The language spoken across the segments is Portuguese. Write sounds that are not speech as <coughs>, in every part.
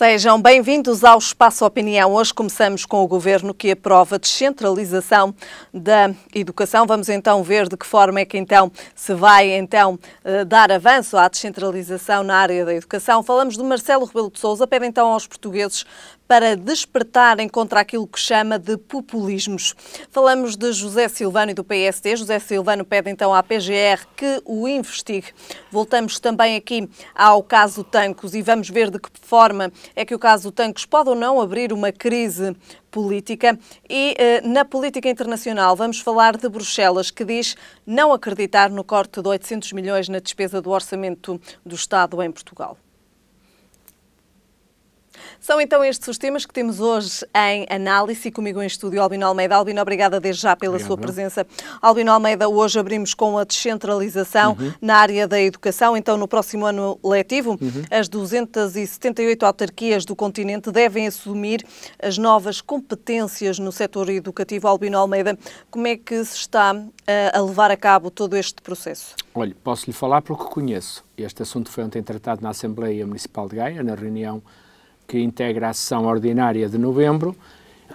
Sejam bem-vindos ao Espaço Opinião. Hoje começamos com o governo que aprova a descentralização da educação. Vamos então ver de que forma é que então se vai então eh, dar avanço à descentralização na área da educação. Falamos de Marcelo Rebelo de Sousa, pede então aos portugueses para despertarem contra aquilo que chama de populismos. Falamos de José Silvano e do PSD. José Silvano pede então à PGR que o investigue. Voltamos também aqui ao caso Tancos e vamos ver de que forma é que o caso Tancos pode ou não abrir uma crise política e eh, na política internacional vamos falar de Bruxelas, que diz não acreditar no corte de 800 milhões na despesa do orçamento do Estado em Portugal. São então estes os temas que temos hoje em análise e comigo em estúdio Albino Almeida. Albino, obrigada desde já pela Obrigado. sua presença. Albino Almeida, hoje abrimos com a descentralização uhum. na área da educação. Então, no próximo ano letivo, uhum. as 278 autarquias do continente devem assumir as novas competências no setor educativo. Albino Almeida, como é que se está eh, a levar a cabo todo este processo? Olhe, posso lhe falar porque conheço. Este assunto foi ontem tratado na Assembleia Municipal de Gaia, na reunião que integra a sessão ordinária de novembro,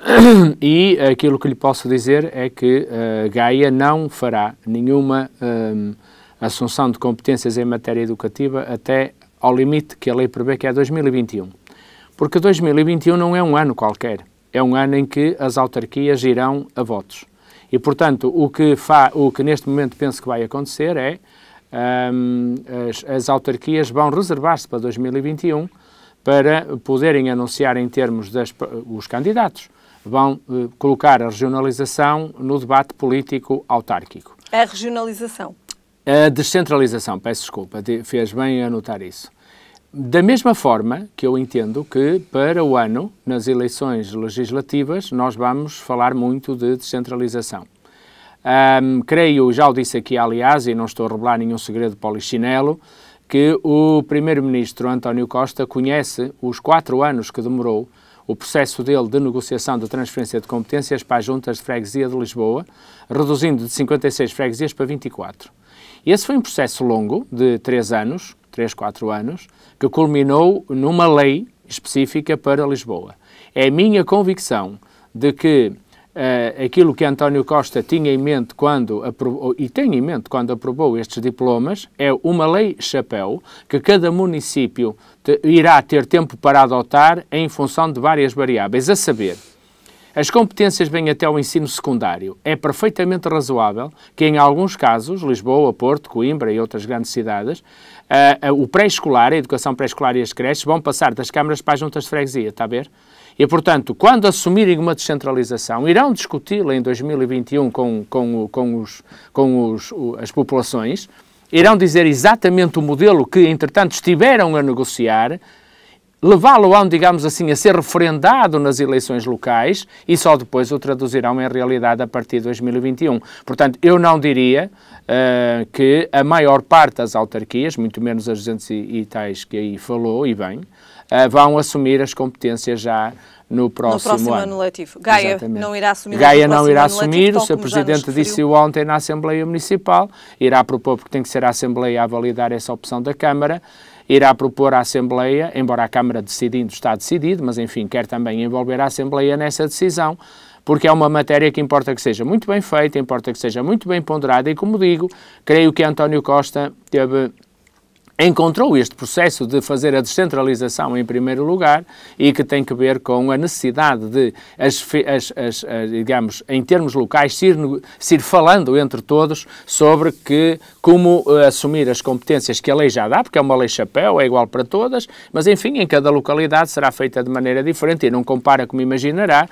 <clears throat> e aquilo que lhe posso dizer é que uh, Gaia não fará nenhuma um, ehm, assunção de competências em matéria educativa até ao limite que a lei prevê, que é 2021. Porque 2021 não é um ano qualquer, é um ano em que as autarquias irão a votos. E, portanto, o que, fa, o que neste momento penso que vai acontecer é um, ehm, as, as autarquias vão reservar-se para 2021 para poderem anunciar em termos das os candidatos vão eh, colocar a regionalização no debate político autárquico. A regionalização. A descentralização, peço desculpa, de, fez bem anotar isso. Da mesma forma que eu entendo que para o ano, nas eleições legislativas, nós vamos falar muito de descentralização. Um, creio, já o disse aqui aliás, e não estou a revelar nenhum segredo polichinelo, uh, que o primeiro-ministro António Costa conhece os quatro anos que demorou o processo dele de negociação de transferência de competências para as juntas de freguesia de Lisboa, reduzindo de 56 freguesias para 24. Esse foi um processo longo, de três anos, três quatro anos, que culminou numa lei específica para Lisboa. É minha convicção de que Uh, aquilo que António Costa tinha em mente quando aprovou, e tem em mente quando aprovou estes diplomas, é uma lei chapéu que cada município te, irá ter tempo para adotar em função de várias variáveis, a saber, as competências vêm até o ensino secundário. É perfeitamente razoável que, em alguns casos, Lisboa, Porto, Coimbra e outras grandes cidades, uh, uh, o pré-escolar, a educação pré-escolar e as creches vão passar das câmaras para as juntas de freguesia, está a ver? E, portanto, quando assumirem uma descentralização, irão discuti-la em 2021 com, com, com, os, com os, as populações, irão dizer exatamente o modelo que, entretanto, estiveram a negociar, levá-lo-ão, digamos assim, a ser referendado nas eleições locais e só depois o traduzirão em realidade a partir de 2021. Portanto, eu não diria uh, que a maior parte das autarquias, muito menos as 200 e, tais que aí falou, e bem, eh, vão assumir as competências já no próximo, no próximo ano. ano. letivo. Gaia Exatamente. não irá assumir. Gaia não irá assumir, letivo, o seu presidente disse ontem na Assembleia Municipal, irá propor, porque tem que ser a Assembleia a validar essa opção da Câmara, irá propor à Assembleia, embora a Câmara decidindo está decidido, mas enfim, quer também envolver a Assembleia nessa decisão, porque é uma matéria que importa que seja muito bem feita, importa que seja muito bem ponderada e, como digo, creio que António Costa teve encontrou este processo de fazer a descentralização em primeiro lugar e que tem que ver com a necessidade de, as, as, as, as digamos, em termos locais, se ir, se ir, falando entre todos sobre que, como uh, assumir as competências que a lei já dá, porque é uma lei chapéu, é igual para todas, mas enfim, em cada localidade será feita de maneira diferente e não compara, como imaginará,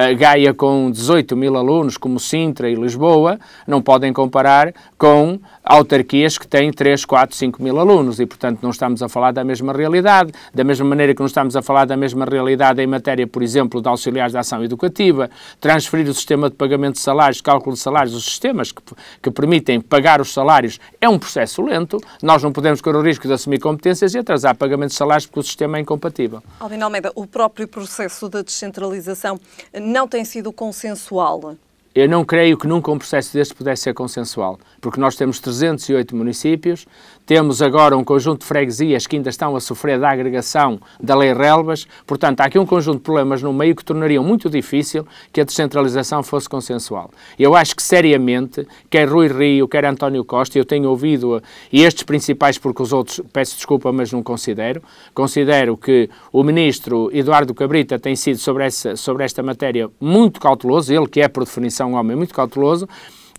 eh, Gaia com 18 mil alunos, como Sintra e Lisboa, não podem comparar com autarquias que têm 3, 4, 5 mil alunos e, portanto, não estamos a falar da mesma realidade, da mesma maneira que não estamos a falar da mesma realidade em matéria, por exemplo, de auxiliares de ação educativa, transferir o sistema de pagamento de salários, cálculo de salários, os sistemas que, que permitem pagar os salários é um processo lento, nós não podemos correr o risco de assumir competências e atrasar pagamento de salários porque o sistema é incompatível. Alvin Almeida, o próprio processo da descentralização não tem sido consensual? Eu não creio que nunca um processo deste pudesse ser consensual, porque nós temos 308 municípios, temos agora um conjunto de freguesias que ainda estão a sofrer da agregação da Lei Relvas. Portanto, há aqui um conjunto de problemas no meio que tornariam muito difícil que a descentralização fosse consensual. Eu acho que, seriamente, quer Rui Rio, quer António Costa, eu tenho ouvido estes principais, porque os outros, peço desculpa, mas não considero. Considero que o ministro Eduardo Cabrita tem sido, sobre, essa, sobre esta matéria, muito cauteloso. Ele, que é, por definição, um homem muito cauteloso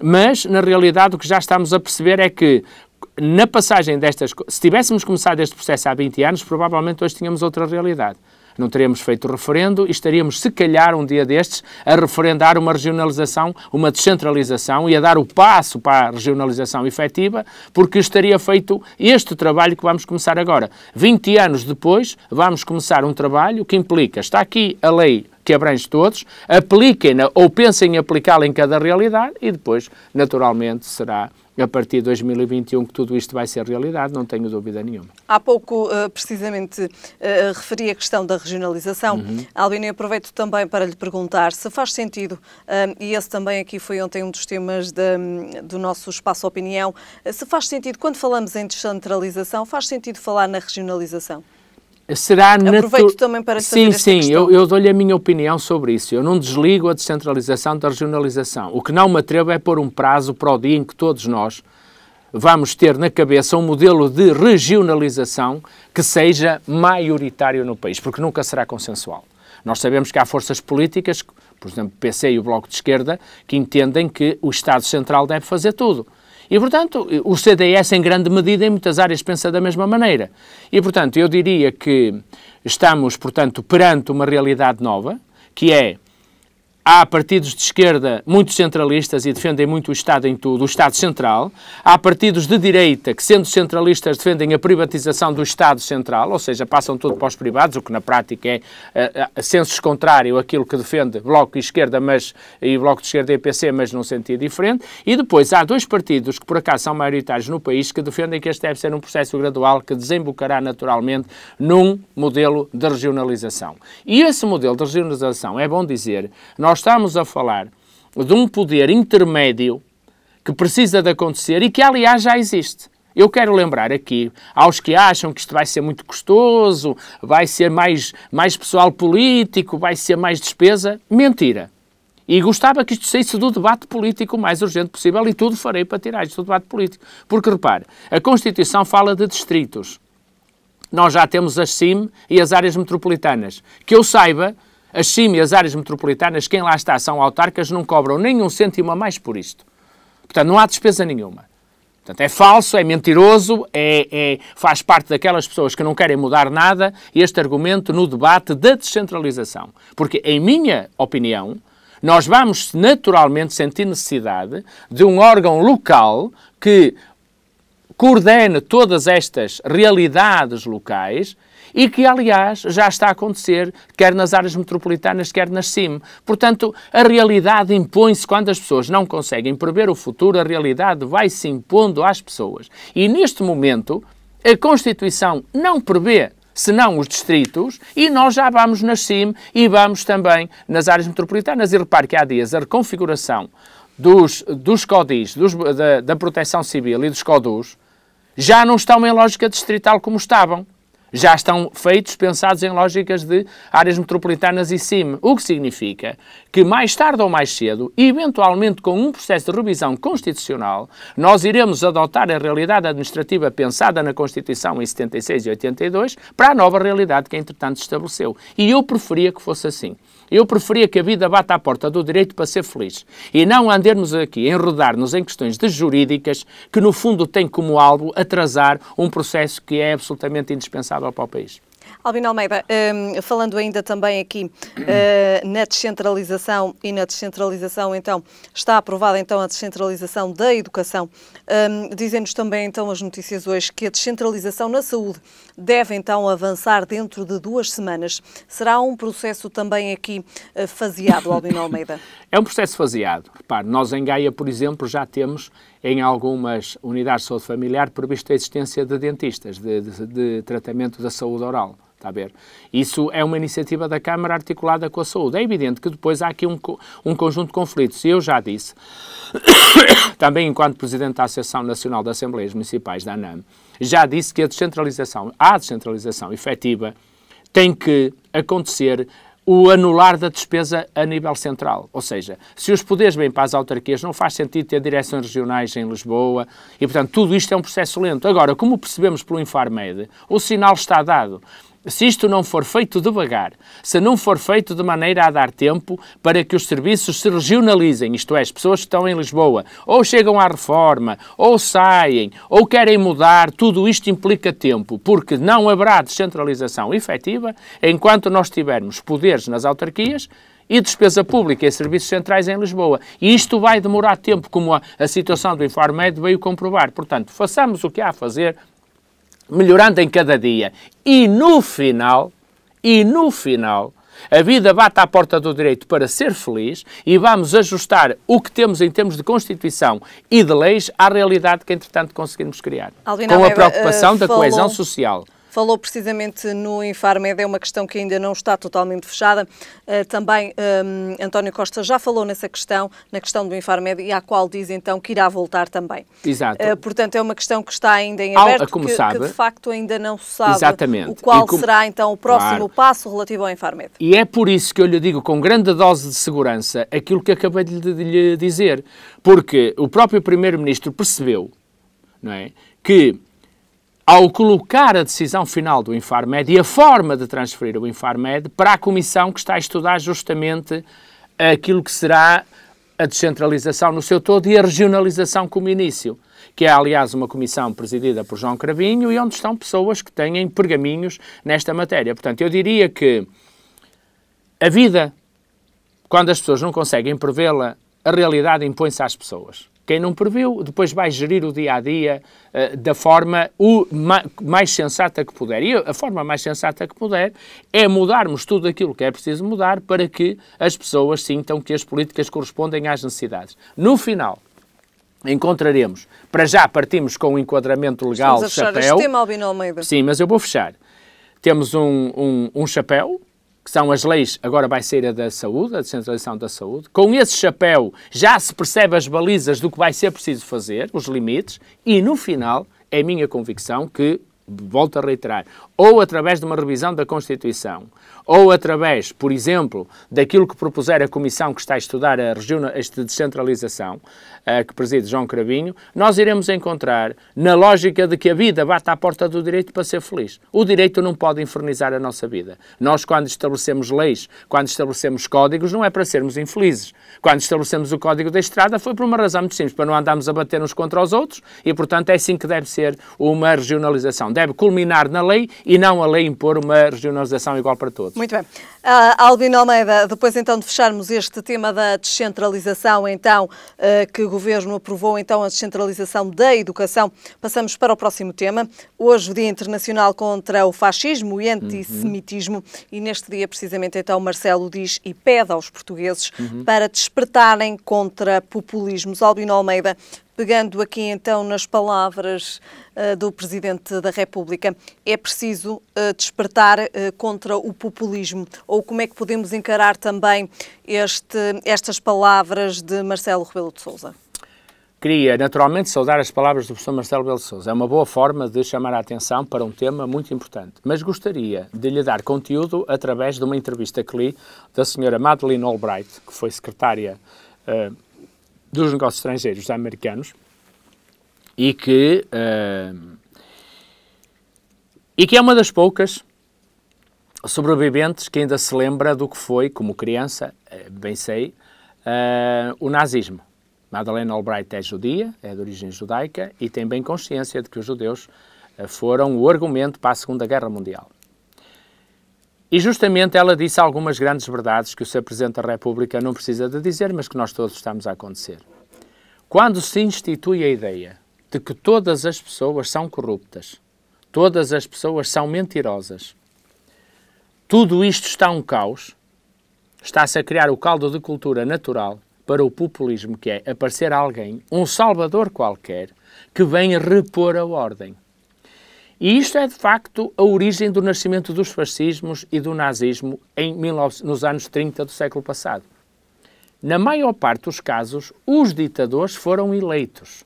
mas na realidade o que já estamos a perceber é que na passagem destas. Se tivéssemos começado este processo há 20 anos, provavelmente hoje tínhamos outra realidade. Não teríamos feito referendo e estaríamos, se calhar, um dia destes, a referendar uma regionalização, uma descentralização e a dar o passo para a regionalização efetiva, porque estaria feito este trabalho que vamos começar agora. 20 anos depois, vamos começar um trabalho que implica: está aqui a lei que abrange todos, apliquem-na ou pensem em aplicá-la em cada realidade e depois, naturalmente, será a partir de 2021 que tudo isto vai ser realidade, não tenho dúvida nenhuma. Há pouco, eh, precisamente, eh, referi a questão da regionalização. Uhum. Albina, aproveito também para lhe perguntar se faz sentido, eh, e esse também aqui foi ontem um dos temas de, do nosso espaço opinião, se faz sentido, quando falamos em descentralização, faz sentido falar na regionalização? será natural. Aproveito também para Sim, sim, eu, eu dou-lhe a minha opinião sobre isso. Eu não desligo a descentralização da regionalização. O que não me atrevo é pôr um prazo para o dia em que todos nós vamos ter na cabeça um modelo de regionalização que seja maioritário no país, porque nunca será consensual. Nós sabemos que há forças políticas, por exemplo, o PC e o Bloco de Esquerda, que entendem que o Estado Central deve fazer tudo. E, portanto, o CDS, em grande medida, em muitas áreas, pensa da mesma maneira. E, portanto, eu diria que estamos, portanto, perante uma realidade nova, que é há partidos de esquerda muito centralistas e defendem muito o Estado em tudo, o Estado central. Há partidos de direita que, sendo centralistas, defendem a privatização do Estado central, ou seja, passam tudo para os privados, o que na prática é uh, eh, eh, sensos contrário àquilo que defende Bloco de Esquerda mas, e Bloco de Esquerda e PC, mas num sentido diferente. E depois há dois partidos que, por acaso, são maioritários no país que defendem que este deve ser um processo gradual que desembocará naturalmente num modelo de regionalização. E esse modelo de regionalização, é bom dizer, nós estamos a falar de um poder intermédio que precisa de acontecer e que, aliás, já existe. Eu quero lembrar aqui aos que acham que isto vai ser muito custoso, vai ser mais, mais pessoal político, vai ser mais despesa. Mentira. E gostava que isto saísse do debate político o mais urgente possível e tudo farei para tirar isto do debate político. Porque, repare, a Constituição fala de distritos. Nós já temos as CIM e as áreas metropolitanas. Que eu saiba, as CIMI, e as áreas metropolitanas, quem lá está são autarcas, não cobram nenhum cêntimo a mais por isto. Portanto, não há despesa nenhuma. Portanto, é falso, é mentiroso, é, é, faz parte daquelas pessoas que não querem mudar nada este argumento no debate da descentralização. Porque, em minha opinião, nós vamos naturalmente sentir necessidade de um órgão local que coordene todas estas realidades locais e que, aliás, já está a acontecer, quer nas áreas metropolitanas, quer nas CIM. Portanto, a realidade impõe-se quando as pessoas não conseguem prever o futuro, a realidade vai se impondo às pessoas. E neste momento, a Constituição não prevê senão os distritos, e nós já vamos na CIM e vamos também nas áreas metropolitanas. E repare que há dias a reconfiguração dos, dos CODIs, dos, da, da Proteção Civil e dos CODUS, já não estão em lógica distrital como estavam já estão feitos, pensados em lógicas de áreas metropolitanas e CIM, o que significa que mais tarde ou mais cedo, eventualmente com um processo de revisão constitucional, nós iremos adotar a realidade administrativa pensada na Constituição em 76 e 82 para a nova realidade que entretanto se estabeleceu. E eu preferia que fosse assim. Eu preferia que a vida bata à porta do direito para ser feliz e não andarmos aqui, enrodar-nos em questões de jurídicas que, no fundo, têm como alvo atrasar um processo que é absolutamente indispensável para o país. Albino Almeida, um, falando ainda também aqui uh, na descentralização e na descentralização, então, está aprovada então a descentralização da educação. Um, Dizem-nos também então as notícias hoje que a descentralização na saúde deve então avançar dentro de duas semanas. Será um processo também aqui uh, faseado, Albino Almeida? <laughs> é um processo faseado. Repare, nós em Gaia, por exemplo, já temos em algumas unidades de saúde familiar, previsto a existência de dentistas, de, de, de tratamento da saúde oral. Está a ver? Isso é uma iniciativa da Câmara articulada com a saúde. É evidente que depois há aqui um, um conjunto de conflitos. E eu já disse, <coughs> também enquanto Presidente da Associação Nacional de Assembleias Municipais, da ANAM, já disse que a descentralização, a descentralização efetiva, tem que acontecer o anular da despesa a nível central. Ou seja, se os poderes vêm para as autarquias, não faz sentido ter direções regionais em Lisboa e, portanto, tudo isto é um processo lento. Agora, como percebemos pelo Infarmed, o sinal está dado. Se isto não for feito devagar, se não for feito de maneira a dar tempo para que os serviços se regionalizem, isto é, as pessoas que estão em Lisboa ou chegam à reforma, ou saem, ou querem mudar, tudo isto implica tempo, porque não haverá descentralização efetiva enquanto nós tivermos poderes nas autarquias e despesa pública e serviços centrais em Lisboa. E isto vai demorar tempo, como a, a situação do Informed veio comprovar. Portanto, façamos o que há a fazer melhorando em cada dia. E no final, e no final, a vida bate à porta do direito para ser feliz e vamos ajustar o que temos em termos de Constituição e de leis à realidade que, entretanto, conseguimos criar. com a eh, preocupação da coesão social. Falou precisamente no Infarmed, é uma questão que ainda não está totalmente fechada. Uh, também um, eh, António Costa já falou nessa questão, na questão do Infarmed, e à qual diz então que irá voltar também. Exato. Uh, portanto, é uma questão que está ainda em aberto, Ao, que, sabe, que, de facto ainda não se sabe Exatamente. o qual como... será então o próximo claro. passo relativo ao Infarmed. E é por isso que eu lhe digo com grande dose de segurança aquilo que acabei de lhe dizer, porque o próprio Primeiro-Ministro percebeu não é, que ao colocar a decisão final do Infarmed e a forma de transferir o Infarmed para a comissão que está a estudar justamente aquilo que será a descentralização no seu todo e a regionalização como início, que é, aliás, uma comissão presidida por João Cravinho e onde estão pessoas que têm pergaminhos nesta matéria. Portanto, eu diria que a vida, quando as pessoas não conseguem prevê-la, a realidade impõe-se às pessoas quem não previu, depois vai gerir o dia a dia uh, da forma o ma mais sensata que puder. E a forma mais sensata que puder é mudarmos tudo aquilo que é preciso mudar para que as pessoas sintam que as políticas correspondem às necessidades. No final, encontraremos. Para já partimos com o um enquadramento legal Estamos a fechar chapéu. Este tema, Albino Almeida. Sim, mas eu vou fechar. Temos um, um, um chapéu que são as leis, agora vai ser a da saúde, a descentralização da saúde. Com esse chapéu já se percebe as balizas do que vai ser preciso fazer, os limites, e no final é minha convicção que, volto a reiterar, ou através de uma revisão da Constituição, ou através, por exemplo, daquilo que propuser a comissão que está a estudar a, regiona, a descentralização, eh, que preside João Cravinho, nós iremos encontrar, na lógica de que a vida bate à porta do direito para ser feliz. O direito não pode infernizar a nossa vida. Nós, quando estabelecemos leis, quando estabelecemos códigos, não é para sermos infelizes. Quando estabelecemos o código da estrada foi por uma razão muito simples, para não andarmos a bater uns contra os outros, e, portanto, é assim que deve ser uma regionalização. Deve culminar na lei e não a lei impor uma regionalização igual para todos. Muito bem. Uh, ah, Albino Almeida, depois então de fecharmos este tema da descentralização, então, uh, que o Governo aprovou então a descentralização da educação, passamos para o próximo tema. Hoje o Dia Internacional contra o Fascismo e Antissemitismo uhum. e neste dia precisamente então Marcelo diz e pede aos portugueses uhum. para despertarem contra populismos. Albino Almeida, Pegando aqui então nas palavras uh, do Presidente da República, é preciso uh, despertar uh, contra o populismo? Ou como é que podemos encarar também este, estas palavras de Marcelo Rebelo de Souza? Queria naturalmente saudar as palavras do professor Marcelo Rebelo de Souza. É uma boa forma de chamar a atenção para um tema muito importante. Mas gostaria de lhe dar conteúdo através de uma entrevista que li da senhora Madeleine Albright, que foi secretária uh, dos negócios estrangeiros dos americanos e que, uh, e que é uma das poucas sobreviventes que ainda se lembra do que foi, como criança, eh, bem sei, uh, o nazismo. Madeleine Albright é judia, é de origem judaica e tem bem consciência de que os judeus foram o argumento para a Segunda Guerra Mundial. E justamente ela disse algumas grandes verdades que o Sr. Presidente da República não precisa de dizer, mas que nós todos estamos a acontecer. Quando se institui a ideia de que todas as pessoas são corruptas, todas as pessoas são mentirosas, tudo isto está um caos, está-se a criar o caldo de cultura natural para o populismo, que é aparecer alguém, um salvador qualquer, que vem repor a ordem. E isto é, de facto, a origem do nascimento dos fascismos e do nazismo em 19, nos anos 30 do século passado. Na maior parte dos casos, os ditadores foram eleitos.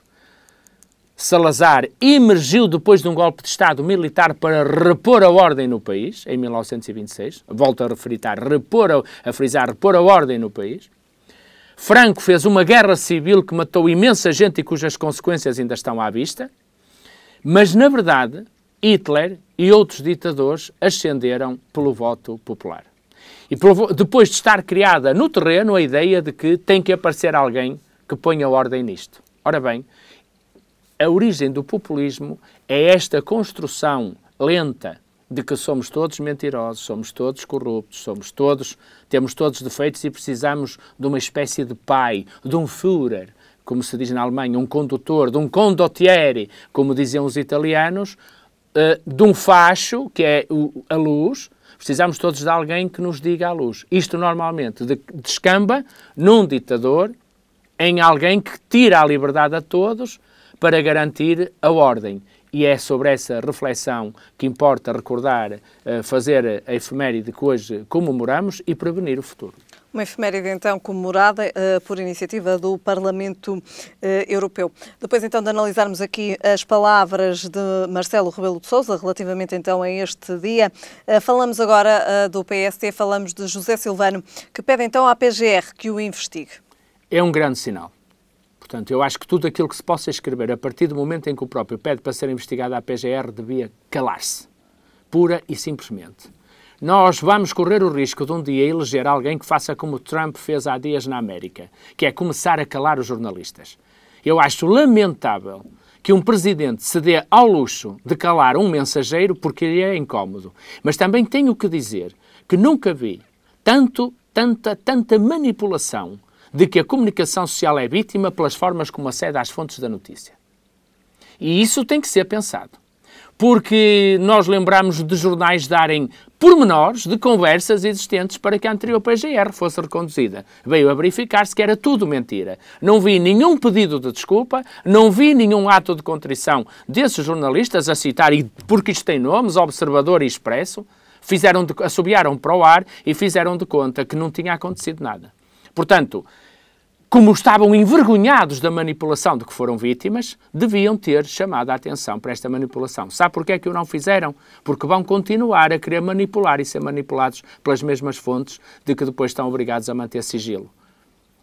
Salazar emergiu depois de um golpe de Estado militar para repor a ordem no país, em 1926. Volto a refritar, repor a, a frisar, repor a ordem no país. Franco fez uma guerra civil que matou imensa gente e cujas consequências ainda estão à vista. Mas, na verdade, Hitler e outros ditadores ascenderam pelo voto popular. E depois de estar criada no terreno a ideia de que tem que aparecer alguém que ponha ordem nisto. Ora bem, a origem do populismo é esta construção lenta de que somos todos mentirosos, somos todos corruptos, somos todos, temos todos defeitos e precisamos de uma espécie de pai, de um Führer, como se diz na Alemanha, um condutor, de um condottiere, como diziam os italianos, eh, de um facho, que é o, a luz, precisamos todos de alguém que nos diga a luz. Isto normalmente descamba num ditador, em alguém que tira a liberdade a todos para garantir a ordem. E é sobre essa reflexão que importa recordar, eh, fazer a efeméride que hoje comemoramos e prevenir o futuro. Uma efeméride, então, comemorada uh, por iniciativa do Parlamento uh, Europeu. Depois, então, de analisarmos aqui as palavras de Marcelo Rebelo de Sousa relativamente, então, a este dia, uh, falamos agora do PST, falamos de José Silvano, que pede, então, à PGR que o investigue. É um grande sinal. Portanto, eu acho que tudo aquilo que se possa escrever a partir do momento em que o próprio pede para ser investigado à PGR devia calar-se, pura e simplesmente nós vamos correr o risco de um dia eleger alguém que faça como Trump fez há dias na América, que é começar a calar os jornalistas. Eu acho lamentável que um presidente se dê ao luxo de calar um mensageiro porque lhe é incómodo. Mas também tenho que dizer que nunca vi tanto, tanta, tanta manipulação de que a comunicação social é vítima pelas formas como acede às fontes da notícia. E isso tem que ser pensado porque nós lembramos de jornais darem pormenores de conversas existentes para que a anterior PGR fosse reconduzida. Veio a verificar-se que era tudo mentira. Não vi nenhum pedido de desculpa, não vi nenhum ato de contrição desses jornalistas a citar, e porque isto tem nomes, Observador e Expresso, fizeram de, assobiaram para o ar e fizeram de conta que não tinha acontecido nada. Portanto, como estavam envergonhados da manipulação de que foram vítimas, deviam ter chamado a atenção para esta manipulação. Sabe porquê é que o não fizeram? Porque vão continuar a querer manipular e ser manipulados pelas mesmas fontes de que depois estão obrigados a manter sigilo.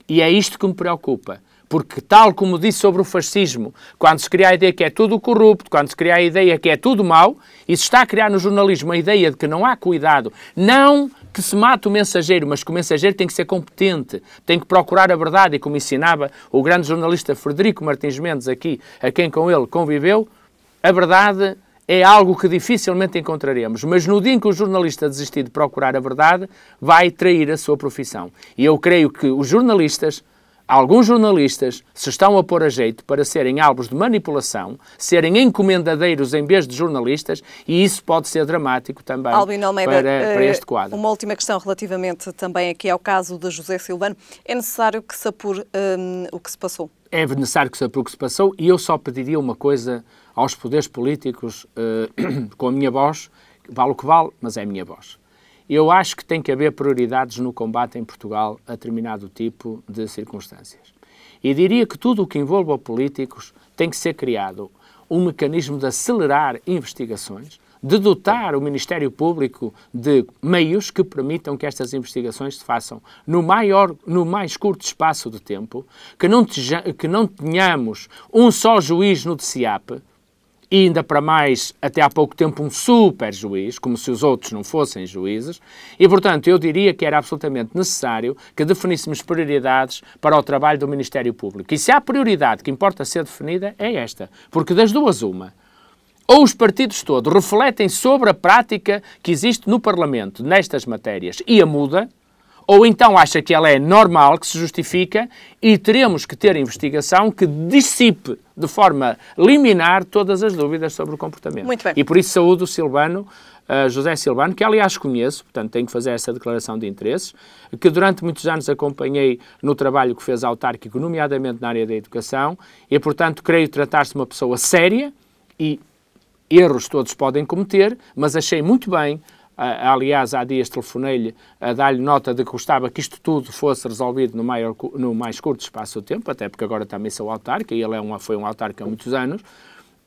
E é isto que me preocupa. Porque, tal como disse sobre o fascismo, quando se cria a ideia que é tudo corrupto, quando se cria a ideia que é tudo mau, isso está a criar no jornalismo a ideia de que não há cuidado, não que se mate o mensageiro, mas que o mensageiro tem que ser competente, tem que procurar a verdade, e como ensinava o grande jornalista Frederico Martins Mendes aqui, a quem com ele conviveu, a verdade é algo que dificilmente encontraremos, mas no dia em que o jornalista desistir de procurar a verdade, vai trair a sua profissão. E eu creio que os jornalistas Alguns jornalistas se estão a pôr a jeito para serem alvos de manipulação, serem encomendadeiros em vez de jornalistas, e isso pode ser dramático também Albino Almeida, para, para este eh, quadro. Uma última questão relativamente também aqui ao caso de José Silvano. É necessário que se apure um, ehm, o que se passou? É necessário que se apure o que se passou, e eu só pediria uma coisa aos poderes políticos, uh, <coughs> com a minha voz, vale o que vale, mas é a minha voz. Eu acho que tem que haver prioridades no combate em Portugal a determinado tipo de circunstâncias. E diria que tudo o que envolva políticos tem que ser criado um mecanismo de acelerar investigações, de dotar o Ministério Público de meios que permitam que estas investigações se façam no, maior, no mais curto espaço de tempo, que não, teja, que não tenhamos um só juiz no DCAP, e ainda para mais, até há pouco tempo, um super juiz, como se os outros não fossem juízes, e portanto eu diria que era absolutamente necessário que definíssemos prioridades para o trabalho do Ministério Público. E se há prioridade que importa ser definida, é esta, porque das duas, uma. Ou os partidos todos refletem sobre a prática que existe no Parlamento nestas matérias e a muda, ou então acha que ela é normal, que se justifica, e teremos que ter investigação que dissipe de forma liminar todas as dúvidas sobre o comportamento. Muito bem. E por isso saúdo o Silvano, uh, José Silvano, que aliás conheço, portanto tenho que fazer essa declaração de interesses, que durante muitos anos acompanhei no trabalho que fez autárquico, nomeadamente na área da educação, e portanto creio tratar-se de uma pessoa séria e erros todos podem cometer, mas achei muito bem aliás, há dias telefonei-lhe a dar-lhe nota de que gostava que isto tudo fosse resolvido no, maior, no mais curto espaço de tempo, até porque agora também sou autarca e ele é uma, foi um autarca há muitos anos,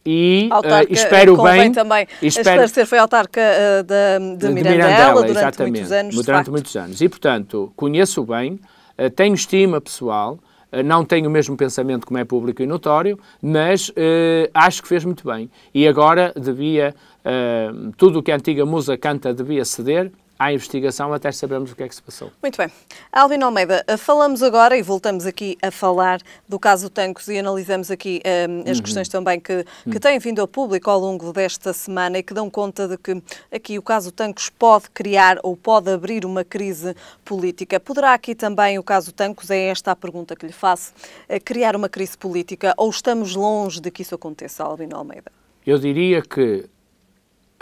e eh, autarca, uh, espero bem também espero ser foi autarca uh, de, de, Mirandela, de Mirandela durante exatamente, muitos anos durante muitos anos e portanto conheço bem uh, tenho estima pessoal eh, não tenho o mesmo pensamento, como é público e notório, mas eh, acho que fez muito bem. E agora devia, eh, tudo o que a antiga musa canta devia ceder à investigação até sabermos o que é que se passou. Muito bem. Albino Almeida, eh, falamos agora e voltamos aqui a falar do caso Tancos e analisamos aqui um, eh, as uhum. questões também que, que uhum. têm vindo ao público ao longo desta semana e que dão conta de que aqui o caso Tancos pode criar ou pode abrir uma crise política. Poderá aqui também o caso Tancos, é esta a pergunta que lhe faço, eh, criar uma crise política ou estamos longe de que isso aconteça, Albino Almeida? Eu diria que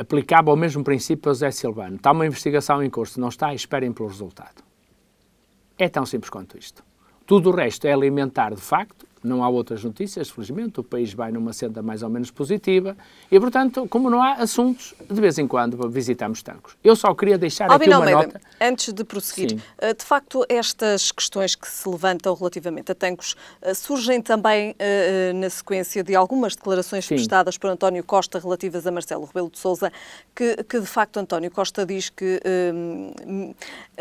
aplicava o mesmo princípio a José Silvano. Está uma investigação em curso, não está, esperem pelo resultado. É tão simples quanto isto. Tudo o resto é alimentar, de facto, não há outras notícias, felizmente, o país vai numa senda mais ou menos positiva e, portanto, como não há assuntos, de vez em quando visitamos tancos. Eu só queria deixar aqui uma Almeida, nota. antes de prosseguir, Sim. Eh, de facto, estas questões que se levantam relativamente a tancos eh, surgem também eh, na sequência de algumas declarações Sim. prestadas por António Costa relativas a Marcelo Rebelo de Sousa, que, que de facto António Costa diz que hum,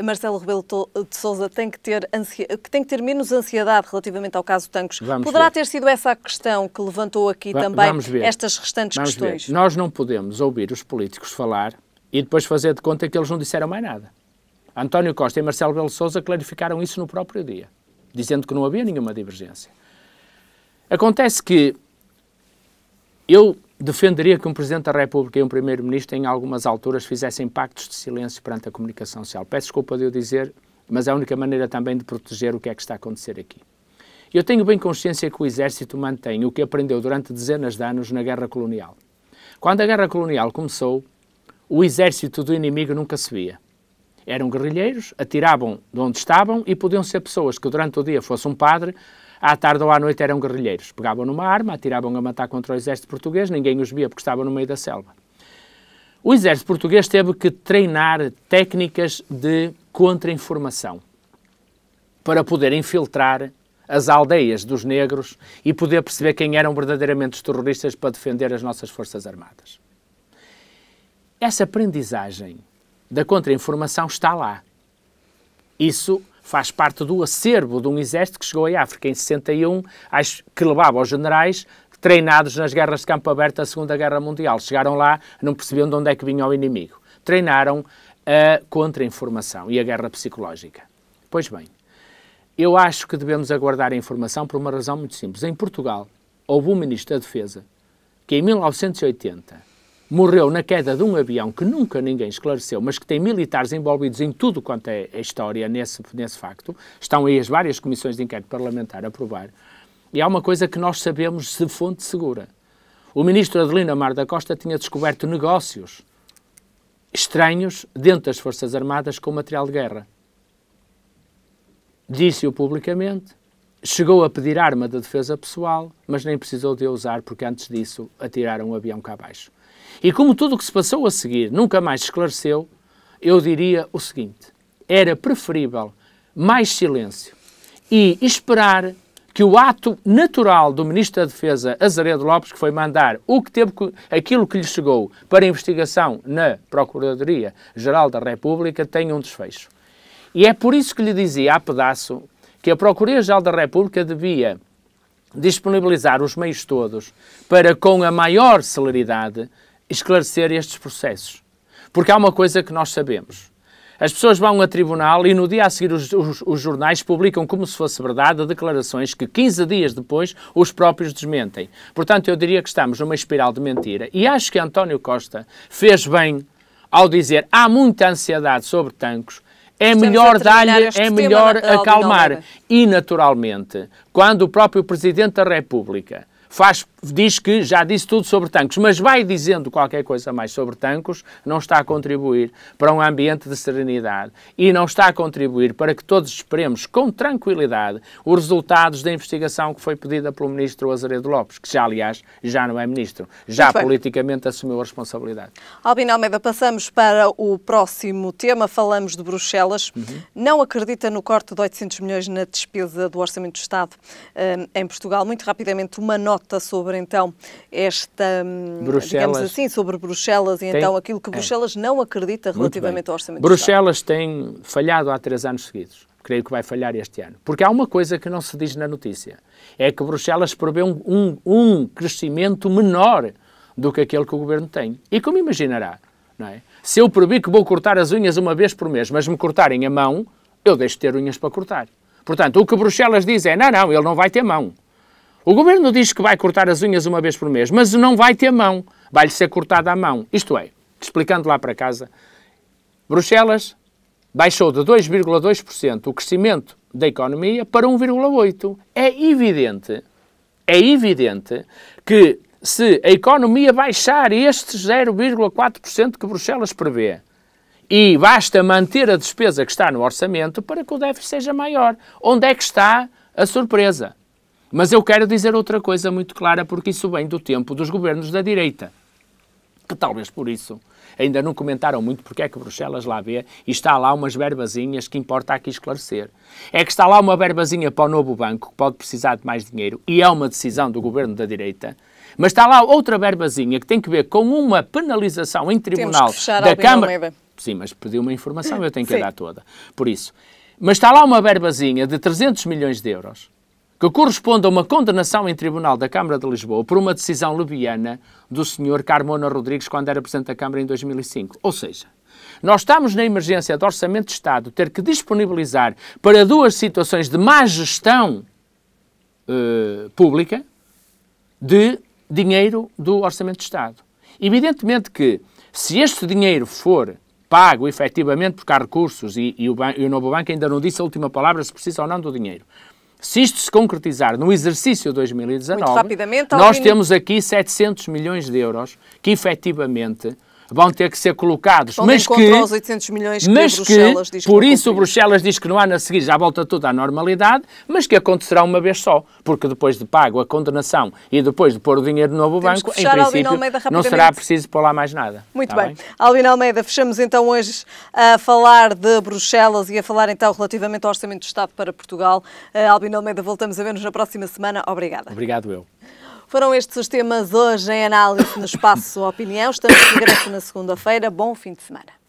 Marcelo Rebelo de Sousa tem que ter, ansia, que tem que ter menos ansiedade relativamente ao caso tancos vamos Poderá ver. ter sido essa a questão que levantou aqui Va também estas restantes vamos questões. Ver. Nós não podemos ouvir os políticos falar e depois fazer de conta que eles não disseram mais nada. António Costa e Marcelo Belo Souza clarificaram isso no próprio dia, dizendo que não havia nenhuma divergência. Acontece que eu defenderia que um Presidente da República e um Primeiro-Ministro, em algumas alturas, fizessem pactos de silêncio perante a comunicação social. Peço desculpa de eu dizer, mas é a única maneira também de proteger o que é que está a acontecer aqui. Eu tenho bem consciência que o Exército mantém o que aprendeu durante dezenas de anos na Guerra Colonial. Quando a Guerra Colonial começou, o exército do inimigo nunca se via. Eram guerrilheiros, atiravam de onde estavam e podiam ser pessoas que durante o dia fosse um padre, à tarde ou à noite eram guerrilheiros. Pegavam numa arma, atiravam a matar contra o exército português, ninguém os via porque estavam no meio da selva. O exército português teve que treinar técnicas de contra-informação para poder infiltrar as aldeias dos negros e poder perceber quem eram verdadeiramente os terroristas para defender as nossas Forças Armadas. Essa aprendizagem da contra-informação está lá. Isso faz parte do acervo de um exército que chegou à África em 61, que levava os generais treinados nas guerras de campo aberto da Segunda Guerra Mundial. Chegaram lá, não percebiam de onde é que vinha o inimigo. Treinaram a contra-informação e a guerra psicológica. Pois bem, eu acho que devemos aguardar a informação por uma razão muito simples. Em Portugal, houve um ministro da Defesa que, em 1980, morreu na queda de um avião que nunca ninguém esclareceu, mas que tem militares envolvidos em tudo quanto é a história nesse, nesse facto. Estão aí as várias comissões de inquérito parlamentar a provar. E há uma coisa que nós sabemos de fonte segura. O ministro Adelino Amar da Costa tinha descoberto negócios estranhos dentro das Forças Armadas com material de guerra disse-o publicamente, chegou a pedir arma de defesa pessoal, mas nem precisou de a usar porque antes disso atiraram um avião cá abaixo. E como tudo o que se passou a seguir nunca mais esclareceu, eu diria o seguinte: era preferível mais silêncio e esperar que o ato natural do Ministro da Defesa, Azaredo Lopes, que foi mandar o que teve, aquilo que lhe chegou para investigação na Procuradoria-Geral da República, tenha um desfecho. E é por isso que lhe dizia a pedaço que a Procuradoria-Geral da República devia disponibilizar os meios todos para, com a maior celeridade, esclarecer estes processos. Porque há uma coisa que nós sabemos. As pessoas vão a tribunal e no dia a seguir os, os, os jornais publicam como se fosse verdade declarações que 15 dias depois os próprios desmentem. Portanto, eu diria que estamos numa espiral de mentira. E acho que António Costa fez bem ao dizer há muita ansiedade sobre tanques, é melhor dar-lhe, é melhor acalmar. E, naturalmente, quando o próprio Presidente da República faz diz que já disse tudo sobre tanques, mas vai dizendo qualquer coisa mais sobre tanques, não está a contribuir para um ambiente de serenidade e não está a contribuir para que todos esperemos com tranquilidade os resultados da investigação que foi pedida pelo ministro Azaredo Lopes, que já, aliás, já não é ministro, já politicamente assumiu a responsabilidade. Albino Almeida, passamos para o próximo tema, falamos de Bruxelas. Uhum. Não acredita no corte de 800 milhões na despesa do Orçamento do Estado um, eh, em Portugal. Muito rapidamente, uma nota sobre sobre então esta, hum, Bruxelas. digamos assim, sobre Bruxelas e tem, então aquilo que Bruxelas é. não acredita relativamente ao orçamento. Bruxelas tem falhado há três anos seguidos. Creio que vai falhar este ano. Porque há uma coisa que não se diz na notícia: é que Bruxelas prevê um, um, um crescimento menor do que aquele que o governo tem. E como imaginará, não é? Se eu proibir que vou cortar as unhas uma vez por mês, mas me cortarem a mão, eu deixo de ter unhas para cortar. Portanto, o que Bruxelas diz é: não, não, ele não vai ter mão. O governo diz que vai cortar as unhas uma vez por mês, mas não vai ter mão. Vai-lhe ser cortada a mão. Isto é, explicando lá para casa, Bruxelas baixou de 2,2% o crescimento da economia para 1,8%. É evidente, é evidente que se a economia baixar este 0,4% que Bruxelas prevê, e basta manter a despesa que está no orçamento para que o déficit seja maior. Onde é que está a surpresa? Mas eu quero dizer outra coisa muito clara, porque isso vem do tempo dos governos da direita, que talvez por isso ainda não comentaram muito porque é que Bruxelas lá vê e está lá umas verbazinhas que importa aqui esclarecer. É que está lá uma verbazinha para o novo banco que pode precisar de mais dinheiro e é uma decisão do governo da direita. Mas está lá outra verbazinha que tem que ver com uma penalização em tribunal da Câmara. Sim, mas pediu uma informação, eu tenho que dar toda. Por isso. Mas está lá uma verbazinha de 300 milhões de euros que corresponde a uma condenação em tribunal da Câmara de Lisboa por uma decisão leviana do senhor Carmona Rodrigues quando era presidente da Câmara em 2005. Ou seja, nós estamos na emergência do Orçamento de Estado ter que disponibilizar para duas situações de má gestão uh, pública de dinheiro do Orçamento de Estado. Evidentemente que, se este dinheiro for pago efetivamente porque há recursos e, e, o, e o Novo Banco ainda não disse a última palavra se precisa ou não do dinheiro, se isto se concretizar no exercício 2019, nós temos aqui 700 milhões de euros que efetivamente vão ter que ser colocados. Podem mas que, os 800 milhões que mas Bruxelas que, diz que por isso Bruxelas diz que no ano a seguir já volta tudo à normalidade, mas que acontecerá uma vez só, porque depois de pago a condenação e depois de pôr o dinheiro no novo Temos banco, em princípio não será preciso pôr lá mais nada. Muito tá bem. bem. Almeida, fechamos então hoje a falar de Bruxelas e a falar então relativamente ao Orçamento do Estado para Portugal. Uh, Almeida, voltamos a ver-nos na próxima semana. Obrigada. Obrigado eu. Foram estes os temas hoje em análise no Espaço Opinião. Estamos de regresso na segunda-feira. Bom fim de semana.